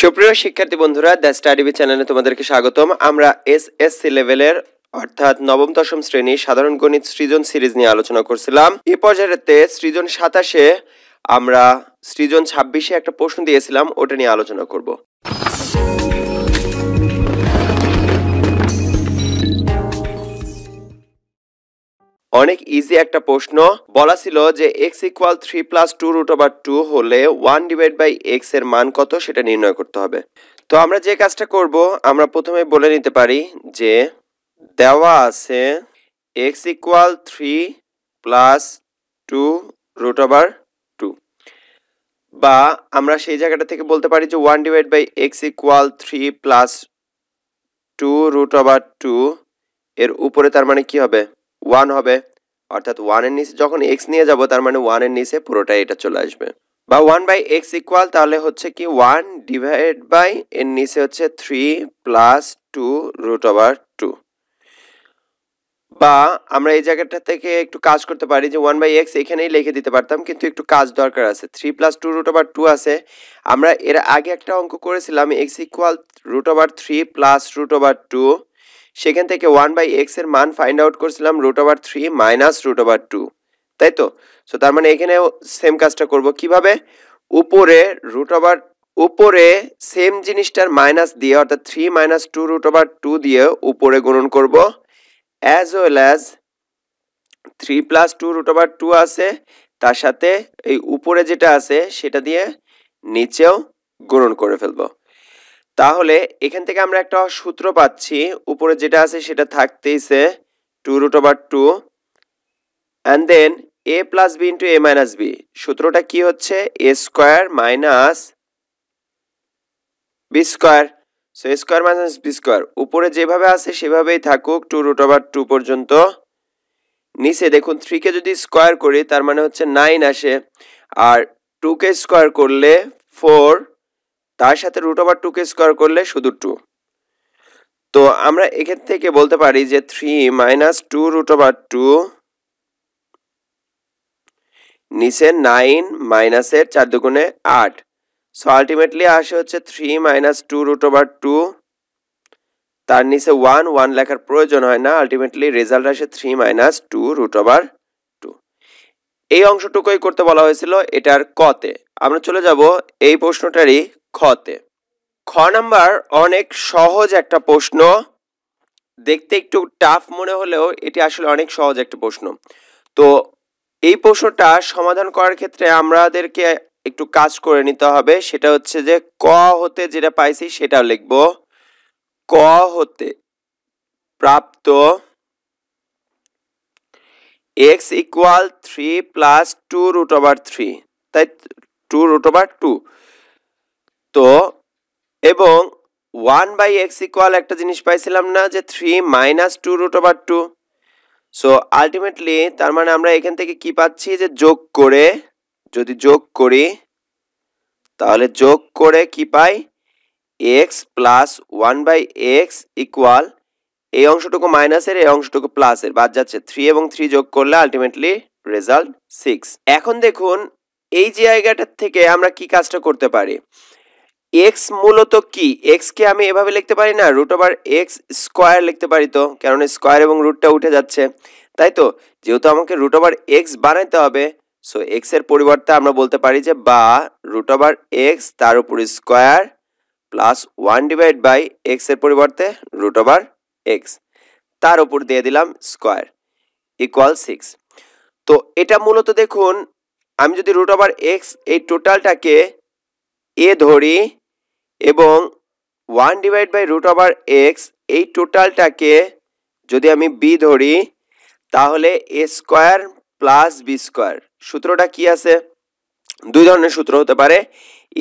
সুপ্রিয় শিক্ষার্থী বন্ধুরা দ্য স্টাডিবি চ্যানেলে তোমাদেরকে স্বাগতম আমরা এস এস সি লেভেলের অর্থাৎ নবম দশম শ্রেণী সাধারণ গণিত সৃজন সিরিজ নিয়ে আলোচনা করছিলাম এ পর্যায়েতে সৃজন সাতাশে আমরা সৃজন ছাব্বিশে একটা প্রশ্ন দিয়েছিলাম ওটা নিয়ে আলোচনা করব অনেক ইজি একটা প্রশ্ন বলা ছিল যে x equal three plus two root over two হলে ওয়ান ডিভাইড বাই এক্স এর মান কত সেটা নির্ণয় করতে হবে তো আমরা যে কাজটা করব আমরা প্রথমে বলে নিতে পারি যে দেওয়া আছে x equal three plus two root over two বা আমরা সেই জায়গাটা থেকে বলতে পারি যে one divide by x equal three plus two root over two এর উপরে তার মানে কি হবে ওয়ান হবে অর্থাৎ ওয়ানের নিচে যখন এক্স নিয়ে যাব তার মানে ওয়ানের নিচে পুরোটাই এটা চলে আসবে বা ওয়ান বাই এক্স ইকুয়াল তাহলে হচ্ছে কি ওয়ান ডিভাইড বাই এর নিচে হচ্ছে three plus two root over two বা আমরা এই জায়গাটা থেকে একটু কাজ করতে পারি যে ওয়ান বাই এক্স এখানেই লিখে দিতে পারতাম কিন্তু একটু কাজ দরকার আছে three plus two root over two আছে আমরা এর আগে একটা অঙ্ক করেছিলাম x equal root over three plus root over two সেখান থেকে ওয়ান বাই এক্স এর মান ফাইন্ড আউট করছিলাম root over three minus root over two তাই তো সো তার মানে এখানেও সেম কাজটা করব কিভাবে উপরে রুট ওভার উপরে সেম জিনিসটার মাইনাস দিয়ে অর্থাৎ three minus two root over two দিয়ে উপরে গুণন করব as well as three plus two root over two আছে তার সাথে এই উপরে যেটা আছে সেটা দিয়ে নিচেও গুণন করে ফেলবো তাহলে এখান থেকে আমরা একটা সূত্র পাচ্ছি উপরে যেটা আছে সেটা থাকতেইছে two root over two and then a plus b into a minus b সূত্রটা কি হচ্ছে a square minus b square so a square minus b square উপরে যেভাবে আছে সেভাবেই থাকুক টু রুট ওভার টু পর্যন্ত নিচে দেখুন থ্রিকে যদি স্কোয়ার করি তার মানে হচ্ছে নাইন আসে আর টুকে স্কোয়ার করলে ফোর তার সাথে রুট ওভার টুকে স্কোয়ার করলে শুধু টু তো আমরা এখান থেকে বলতে পারি যে three minus two root over two নিচে নাইন মাইনাসের চার দুগুণে আট সো আলটিমেটলি আসে হচ্ছে three minus two root over two তার নিচে ওয়ান ওয়ান লেখার প্রয়োজন হয় না আলটিমেটলি রেজাল্ট আসে three minus two root over two এই অংশটুকুই করতে বলা হয়েছিল এটার কতে আমরা চলে যাব এই প্রশ্নটারই খতে খ নাম্বার অনেক সহজ একটা প্রশ্ন দেখতে একটু টাফ মনে হলেও এটি আসলে অনেক সহজ একটা প্রশ্ন তো এই প্রশ্নটা সমাধান করার ক্ষেত্রে আমাদেরকে একটু কাজ করে নিতে হবে সেটা হচ্ছে যে ক হতে যেটা পাইছি সেটা লিখব ক হতে প্রাপ্ত x equal three plus two root over three তাই টু রুট ওভার টু তো এবং ওয়ান বাই এক্স ইকুয়াল একটা জিনিস পাইছিলাম না যে three minus two root over two so ultimately তার মানে আমরা এখান থেকে কি পাচ্ছি যে যোগ করে যদি যোগ করি তাহলে যোগ করে কি পাই x plus one by x equal এই অংশটুকু মাইনাসের এই অংশটুকু প্লাসের বাদ যাচ্ছে থ্রি এবং থ্রি যোগ করলে আলটিমেটলি রেজাল্ট সিক্স এখন দেখুন এই জায়গাটার থেকে আমরা কি কাজটা করতে পারি এক্স মূলত কি এক্সকে আমি এভাবে লিখতে পারি না রুট ওভার এক্স স্কোয়ার লিখতে পারি তো কারণ স্কোয়ার এবং রুটটা উঠে যাচ্ছে তাই তো যেহেতু আমাকে রুট ওভার এক্স বানাইতে হবে সো এক্সের পরিবর্তে আমরা বলতে পারি যে বা রুট ওভার এক্স তার উপর square plus one divide by এক্সের পরিবর্তে রুট ওভার এক্স তার উপর দিয়ে দিলাম স্কোয়ার ইকুয়াল সিক্স তো এটা মূলত দেখুন আমি যদি রুট ওভার এক্স এই টোটালটাকে এ ধরি এবং one divide by root over x এই টোটালটাকে যদি আমি বি ধরি তাহলে a square plus b square সূত্রটা কি আছে দুই ধরনের সূত্র হতে পারে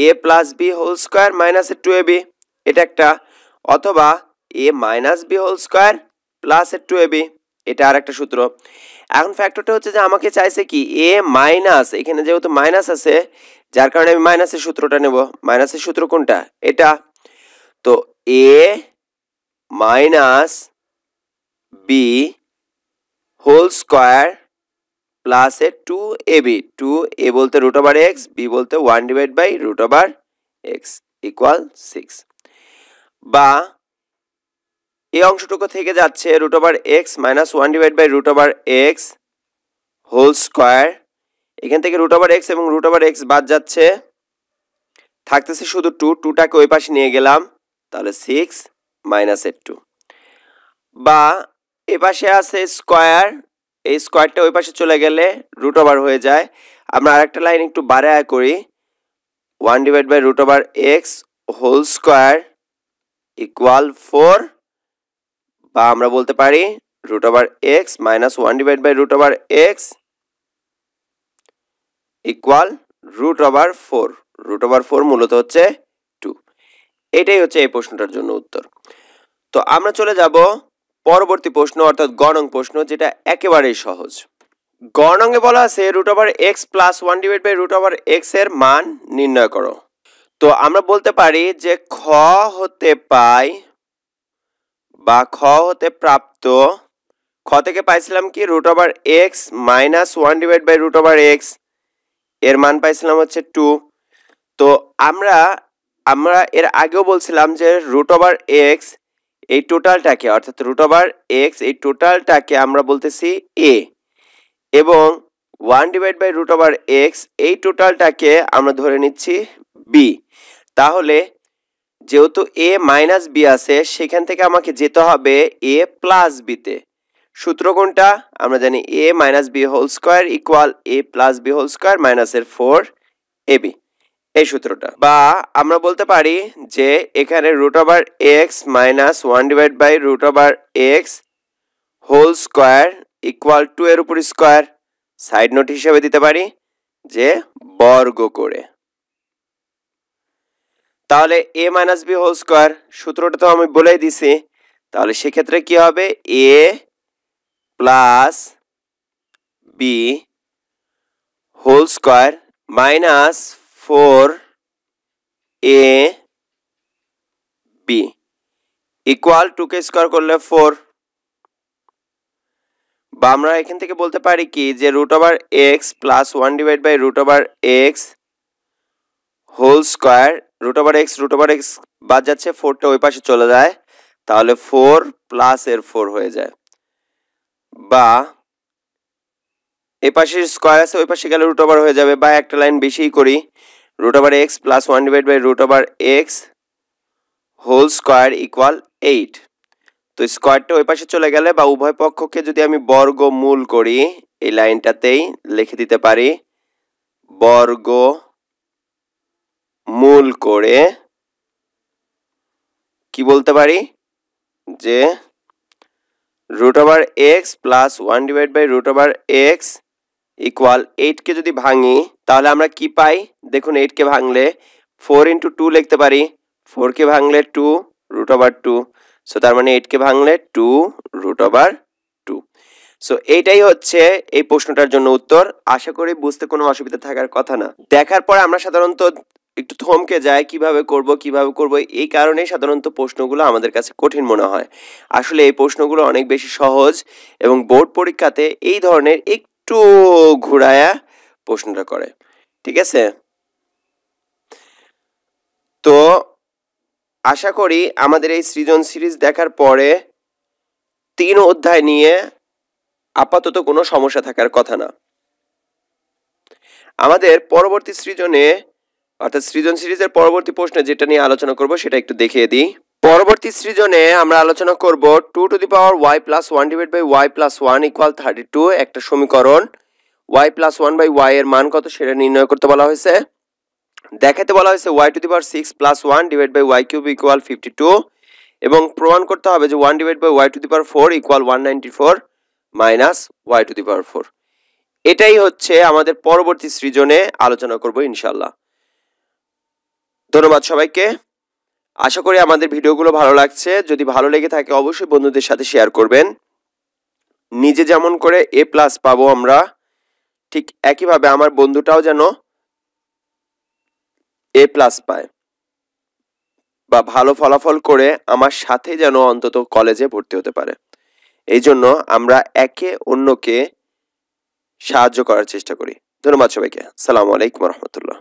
a plus b whole square minus two a b এটা একটা অথবা a minus b whole square plus two a b এটা আর একটা সূত্র এখন ফ্যাক্টরটা হচ্ছে যে আমাকে চাইছে কি এ মাইনাস এখানে যেহেতু মাইনাস আছে যার কারণে আমি মাইনাসের সূত্রটা নেব মাইনাসের সূত্র কোনটা এটা তো a minus b whole square plus a two a b two a বলতে রুট ওভার এক্স বি বলতে one divide by root over x equal six বা এই অংশটুকু থেকে যাচ্ছে root over x minus one divide by root over x whole square এখান থেকে root over x এবং রুট ওভার এক্স বাদ যাচ্ছে থাকতেছে শুধু টু টুটাকে ওই পাশে নিয়ে গেলাম তাহলে সিক্স মাইনাস এর টু বা এ পাশে আছে স্কোয়ার এই স্কোয়ারটা ওই পাশে চলে গেলে রুট ওভার হয়ে যায় আমরা আরেকটা লাইন একটু বাড়ে করি one divide by root over x whole square equal four বা আমরা বলতে পারি root over x minus one divide by root over x equal root over four root over four মূলত হচ্ছে টু এটাই হচ্ছে এই প্রশ্নটার জন্য উত্তর তো আমরা চলে যাব পরবর্তী প্রশ্ন অর্থাৎ গণং প্রশ্ন যেটা একেবারেই সহজ এ বলা আছে root over x plus one divide by root over x এর মান নির্ণয় করো তো আমরা বলতে পারি যে খ হতে পাই বা খ হতে প্রাপ্ত খ থেকে পাইছিলাম কি root over x minus one divide by root over x এর মান পাইছিলাম হচ্ছে টু তো আমরা আমরা এর আগেও বলছিলাম যে রুট ওভার এক্স এই টোটালটাকে অর্থাৎ রুট ওভার এক্স এই টোটালটাকে আমরা বলতেছি এ এবং one divide by root over x এই টোটালটাকে আমরা ধরে নিচ্ছি বি তাহলে যেহেতু এ মাইনাস বি আছে সেখান থেকে আমাকে যেতে হবে এ প্লাস বিতে সূত্র কোনটা আমরা জানি a minus b whole square equal a plus b whole square মাইনাসের ফোর এ বি এই সূত্রটা বা আমরা বলতে পারি যে এখানে root over x minus one divide by root over x whole square equal two এর উপর স্কোয়ার সাইড নোট হিসেবে দিতে পারি যে বর্গ করে তাহলে a minus b whole square সূত্রটা তো আমি বলেই দিছি তাহলে সেক্ষেত্রে কি হবে a plus b whole square minus four a b equal টুকে স্কোয়ার করলে ফোর বা আমরা এখান থেকে বলতে পারি কি যে root over x plus one divide by root over x whole square root over x root over x বাদ যাচ্ছে ফোরটা ওই পাশে চলে যায় তাহলে ফোর প্লাস এর ফোর হয়ে যায় বা এ পাশে স্কোয়ার আছে ওই পাশে গেলে রুট ওভার হয়ে যাবে বা একটা লাইন বেশিই করি root over x plus one divide by root over x whole square equal eight তো স্কোয়ারটা ওই পাশে চলে গেলে বা উভয় পক্ষকে যদি আমি বর্গ মূল করি এই লাইনটাতেই লিখে দিতে পারি বর্গ মূল করে কি বলতে পারি যে root over x plus one divide by root over x equal এইটকে যদি ভাঙি তাহলে আমরা কি পাই দেখুন এইটকে ভাঙলে ফোর ইন্টু টু লিখতে পারি ফোরকে ভাঙলে two root over two so তার মানে এইটকে ভাঙলে two root over two so এইটাই হচ্ছে এই প্রশ্নটার জন্য উত্তর আশা করি বুঝতে কোনো অসুবিধা থাকার কথা না দেখার পরে আমরা সাধারণত একটু থমকে যায় কিভাবে করব কিভাবে করব এই কারণে সাধারণত প্রশ্নগুলো আমাদের কাছে কঠিন মনে হয় আসলে এই প্রশ্নগুলো অনেক বেশি সহজ এবং বোর্ড পরীক্ষাতে এই ধরনের একটু ঘুরায়া প্রশ্নটা করে ঠিক আছে তো আশা করি আমাদের এই সৃজন সিরিজ দেখার পরে তিন অধ্যায় নিয়ে আপাতত কোনো সমস্যা থাকার কথা না আমাদের পরবর্তী সৃজনে অর্থাৎ সৃজন সিরিজের পরবর্তী প্রশ্নে যেটা নিয়ে আলোচনা করব সেটা একটু দেখিয়ে দিই পরবর্তী সৃজনে আমরা আলোচনা করব two to the power y plus one divide by y plus one equal thirty two একটা সমীকরণ y plus one by y এর মান কত সেটা নির্ণয় করতে বলা হয়েছে দেখাতে বলা হয়েছে y to the power six plus one divide by y cube equal fifty two এবং প্রমাণ করতে হবে যে one divide by y to the power four equal one ninety four minus y to the power four এটাই হচ্ছে আমাদের পরবর্তী সৃজনে আলোচনা করব ইনশাল্লাহ ধন্যবাদ সবাইকে আশা করি আমাদের ভিডিওগুলো ভালো লাগছে যদি ভালো লেগে থাকে অবশ্যই বন্ধুদের সাথে শেয়ার করবেন নিজে যেমন করে এ প্লাস পাবো আমরা ঠিক একইভাবে আমার বন্ধুটাও যেন এ প্লাস পায় বা ভালো ফলাফল করে আমার সাথে যেন অন্তত কলেজে ভর্তি হতে পারে এই জন্য আমরা একে অন্যকে সাহায্য করার চেষ্টা করি ধন্যবাদ সবাইকে সালামু আলাইকুম রহমতুল্লাহ